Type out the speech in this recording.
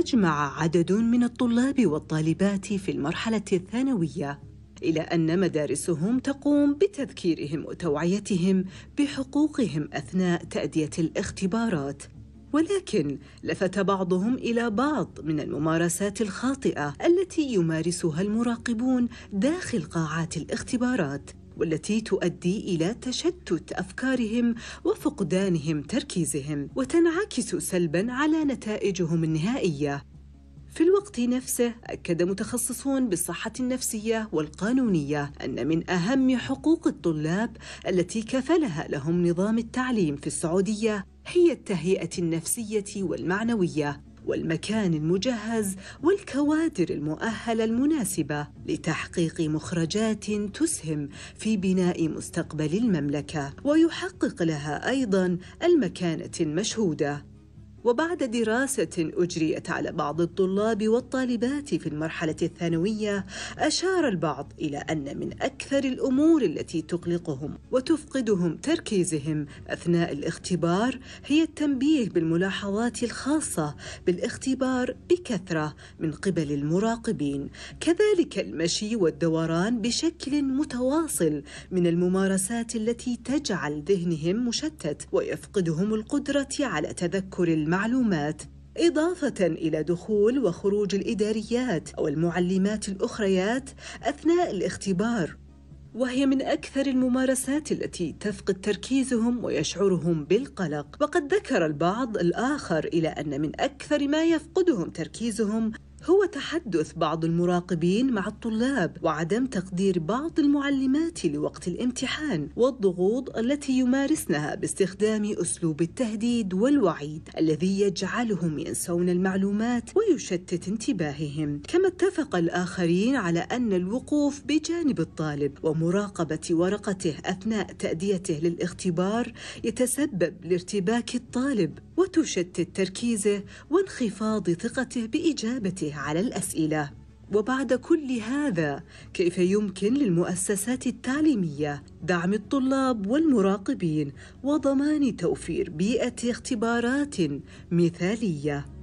أجمع عدد من الطلاب والطالبات في المرحلة الثانوية إلى أن مدارسهم تقوم بتذكيرهم وتوعيتهم بحقوقهم أثناء تأدية الاختبارات ولكن لفت بعضهم الى بعض من الممارسات الخاطئه التي يمارسها المراقبون داخل قاعات الاختبارات والتي تؤدي الى تشتت افكارهم وفقدانهم تركيزهم وتنعكس سلبا على نتائجهم النهائيه في الوقت نفسه اكد متخصصون بالصحه النفسيه والقانونيه ان من اهم حقوق الطلاب التي كفلها لهم نظام التعليم في السعوديه هي التهيئه النفسيه والمعنويه والمكان المجهز والكوادر المؤهله المناسبه لتحقيق مخرجات تسهم في بناء مستقبل المملكه ويحقق لها ايضا المكانه المشهوده وبعد دراسة أجريت على بعض الطلاب والطالبات في المرحلة الثانوية، أشار البعض إلى أن من أكثر الأمور التي تقلقهم وتفقدهم تركيزهم أثناء الاختبار هي التنبيه بالملاحظات الخاصة بالاختبار بكثرة من قبل المراقبين، كذلك المشي والدوران بشكل متواصل من الممارسات التي تجعل ذهنهم مشتت ويفقدهم القدرة على تذكر الم المعلومات إضافة إلى دخول وخروج الإداريات أو المعلمات الأخريات أثناء الاختبار وهي من أكثر الممارسات التي تفقد تركيزهم ويشعرهم بالقلق وقد ذكر البعض الآخر إلى أن من أكثر ما يفقدهم تركيزهم هو تحدث بعض المراقبين مع الطلاب وعدم تقدير بعض المعلمات لوقت الامتحان والضغوط التي يمارسنها باستخدام اسلوب التهديد والوعيد الذي يجعلهم ينسون المعلومات ويشتت انتباههم، كما اتفق الاخرين على ان الوقوف بجانب الطالب ومراقبه ورقته اثناء تاديته للاختبار يتسبب لارتباك الطالب وتشتت تركيزه وانخفاض ثقته باجابته عليه على الأسئلة وبعد كل هذا كيف يمكن للمؤسسات التعليميه دعم الطلاب والمراقبين وضمان توفير بيئه اختبارات مثاليه